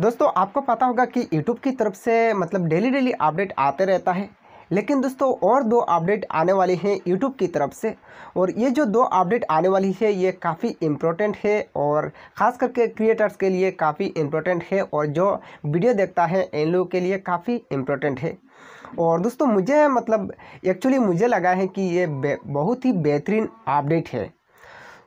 दोस्तों आपको पता होगा कि यूट्यूब की तरफ से मतलब डेली डेली अपडेट आते रहता है लेकिन दोस्तों और दो अपडेट आने वाले हैं यूट्यूब की तरफ से और ये जो दो अपडेट आने वाली है ये काफ़ी इम्पोर्टेंट है और ख़ास करके क्रिएटर्स के लिए काफ़ी इम्पोर्टेंट है और जो वीडियो देखता है इन लोगों के लिए काफ़ी इम्पोर्टेंट है और दोस्तों मुझे मतलब एक्चुअली मुझे लगा है कि ये बहुत ही बेहतरीन अपडेट है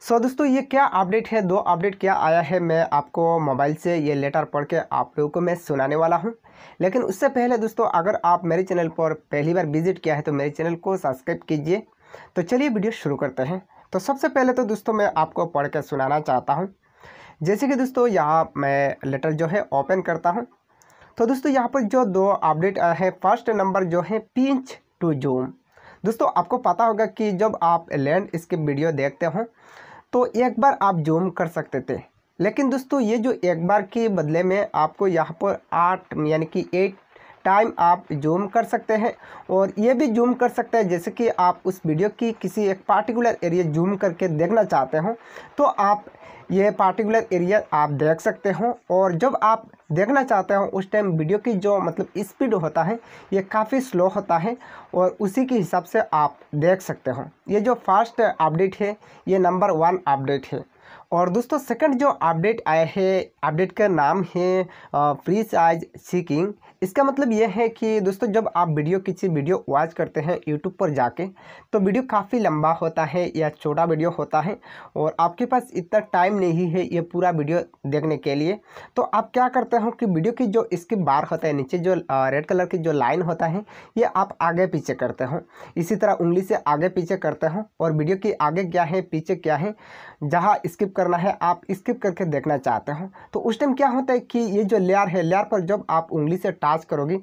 सो so, दोस्तों ये क्या अपडेट है दो अपडेट क्या आया है मैं आपको मोबाइल से ये लेटर पढ़ के आप लोगों को मैं सुनाने वाला हूँ लेकिन उससे पहले दोस्तों अगर आप मेरे चैनल पर पहली बार विजिट किया है तो मेरे चैनल को सब्सक्राइब कीजिए तो चलिए वीडियो शुरू करते हैं तो सबसे पहले तो दोस्तों मैं आपको पढ़ के सुनाना चाहता हूँ जैसे कि दोस्तों यहाँ मैं लेटर जो है ओपन करता हूँ तो दोस्तों यहाँ पर जो दो अपडेट है फर्स्ट नंबर जो है पिंच टू जूम दोस्तों आपको पता होगा कि जब आप लैंड इसके वीडियो देखते हो तो एक बार आप जूम कर सकते थे लेकिन दोस्तों ये जो एक बार के बदले में आपको यहाँ पर आठ यानी कि एट टाइम आप जूम कर सकते हैं और ये भी जूम कर सकते हैं जैसे कि आप उस वीडियो की किसी एक पार्टिकुलर एरिया जूम करके देखना चाहते हो तो आप ये पार्टिकुलर एरिया आप देख सकते हो और जब आप देखना चाहते हो उस टाइम वीडियो की जो मतलब स्पीड होता है ये काफ़ी स्लो होता है और उसी के हिसाब से आप देख सकते हो ये जो फास्ट अपडेट है ये नंबर वन अपडेट है और दोस्तों सेकंड जो अपडेट आया है अपडेट का नाम है फ्री साइज सीकिंग इसका मतलब यह है कि दोस्तों जब आप वीडियो किसी वीडियो वॉच करते हैं यूट्यूब पर जाके तो वीडियो काफ़ी लंबा होता है या छोटा वीडियो होता है और आपके पास इतना टाइम नहीं है ये पूरा वीडियो देखने के लिए तो आप क्या करते हो कि वीडियो की जो स्किप बार होता है नीचे जो रेड कलर की जो लाइन होता है ये आप आगे पीछे करते हो इसी तरह उंगली से आगे पीछे करते हो और वीडियो की आगे क्या है पीछे क्या है जहाँ स्किप करना है आप स्किप करके देखना चाहते हो तो उस टाइम क्या होता है कि ये जो लेयर है लेयर पर जब आप उंगली से टच करोगे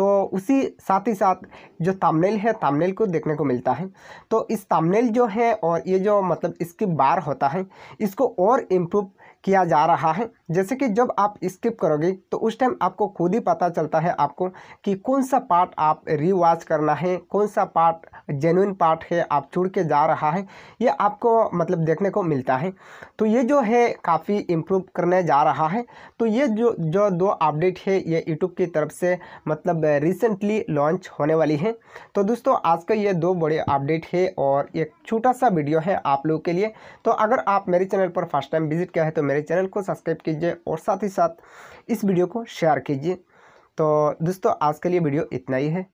तो उसी साथ ही साथ जो तामनेल है तामनेल को देखने को मिलता है तो इस तामनेल जो है और ये जो मतलब इसकी बार होता है इसको और इम्प्रूव किया जा रहा है जैसे कि जब आप स्किप करोगे तो उस टाइम आपको खुद ही पता चलता है आपको कि कौन सा पार्ट आप रिवाच करना है कौन सा पार्ट जेन्यून पार्ट है आप छुड़ के जा रहा है ये आपको मतलब देखने को मिलता है तो ये जो है काफ़ी इम्प्रूव करने जा रहा है तो ये जो जो दो अपडेट है ये यूट्यूब की तरफ से मतलब रिसेंटली लॉन्च होने वाली है तो दोस्तों आज का ये दो बड़े अपडेट है और एक छोटा सा वीडियो है आप लोगों के लिए तो अगर आप मेरे चैनल पर फर्स्ट टाइम विजिट किया है तो मेरे चैनल को सब्सक्राइब कीजिए कीजिए और साथ ही साथ इस वीडियो को शेयर कीजिए तो दोस्तों आज के लिए वीडियो इतना ही है